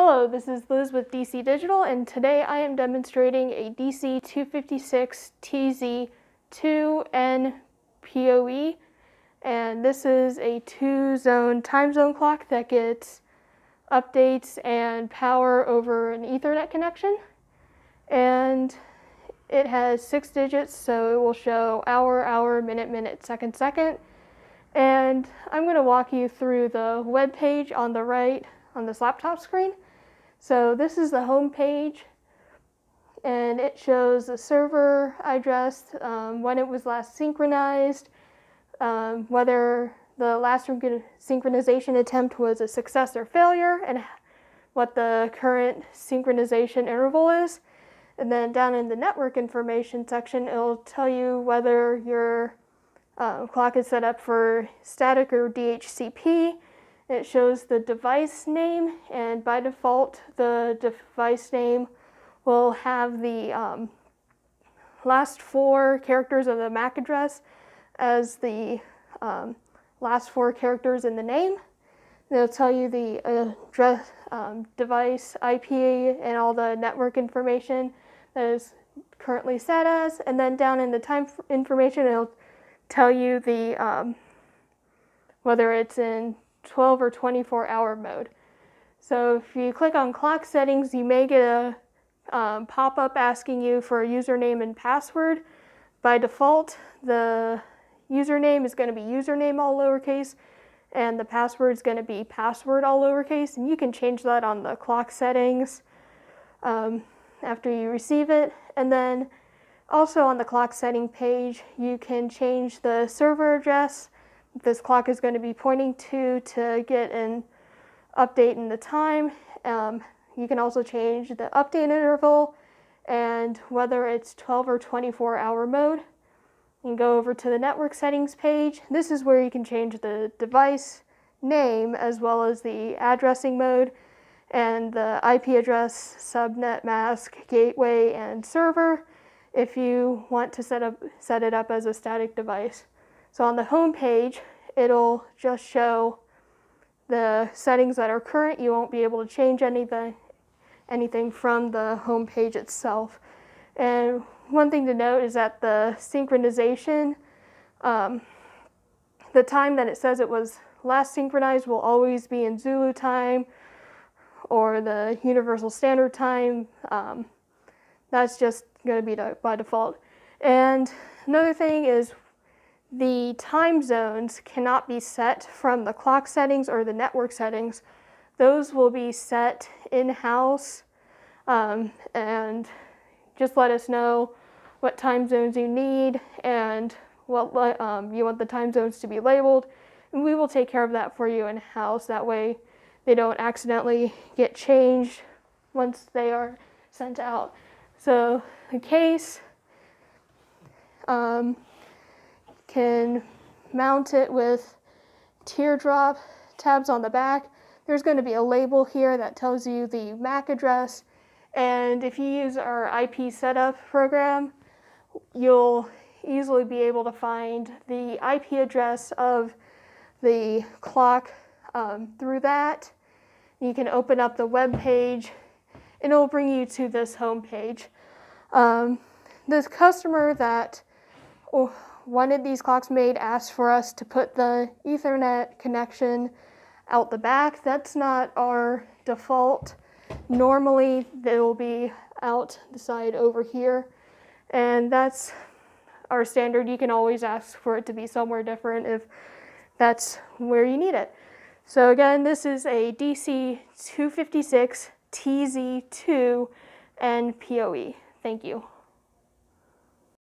Hello, this is Liz with DC Digital, and today I am demonstrating a DC256TZ2N PoE, and this is a two-zone time zone clock that gets updates and power over an Ethernet connection, and it has six digits, so it will show hour, hour, minute, minute, second, second, and I'm going to walk you through the web page on the right on this laptop screen so this is the home page and it shows the server address, um, when it was last synchronized, um, whether the last synchronization attempt was a success or failure, and what the current synchronization interval is. And then down in the network information section, it'll tell you whether your uh, clock is set up for static or DHCP, it shows the device name, and by default, the device name will have the um, last four characters of the MAC address as the um, last four characters in the name. it will tell you the address, um, device, IP, and all the network information that is currently set as. And then down in the time information, it'll tell you the um, whether it's in 12 or 24 hour mode. So if you click on clock settings, you may get a um, pop up asking you for a username and password. By default, the username is going to be username all lowercase and the password is going to be password all lowercase and you can change that on the clock settings um, after you receive it and then also on the clock setting page you can change the server address this clock is going to be pointing to to get an update in the time. Um, you can also change the update interval and whether it's 12 or 24 hour mode. You can go over to the network settings page. This is where you can change the device name as well as the addressing mode and the IP address, subnet mask, gateway, and server if you want to set, up, set it up as a static device. So on the home page, it'll just show the settings that are current. You won't be able to change anything, anything from the home page itself. And one thing to note is that the synchronization, um, the time that it says it was last synchronized will always be in Zulu time or the Universal Standard Time. Um, that's just going to be by default. And another thing is the time zones cannot be set from the clock settings or the network settings. Those will be set in-house um, and just let us know what time zones you need and what um, you want the time zones to be labeled. And we will take care of that for you in-house. That way they don't accidentally get changed once they are sent out. So the case, um, can mount it with teardrop tabs on the back. There's going to be a label here that tells you the MAC address. And if you use our IP setup program, you'll easily be able to find the IP address of the clock um, through that. You can open up the web page and it'll bring you to this home page. Um, this customer that one of these clocks made asked for us to put the Ethernet connection out the back. That's not our default. Normally, they will be out the side over here, and that's our standard. You can always ask for it to be somewhere different if that's where you need it. So again, this is a DC 256 TZ2 and PoE. Thank you.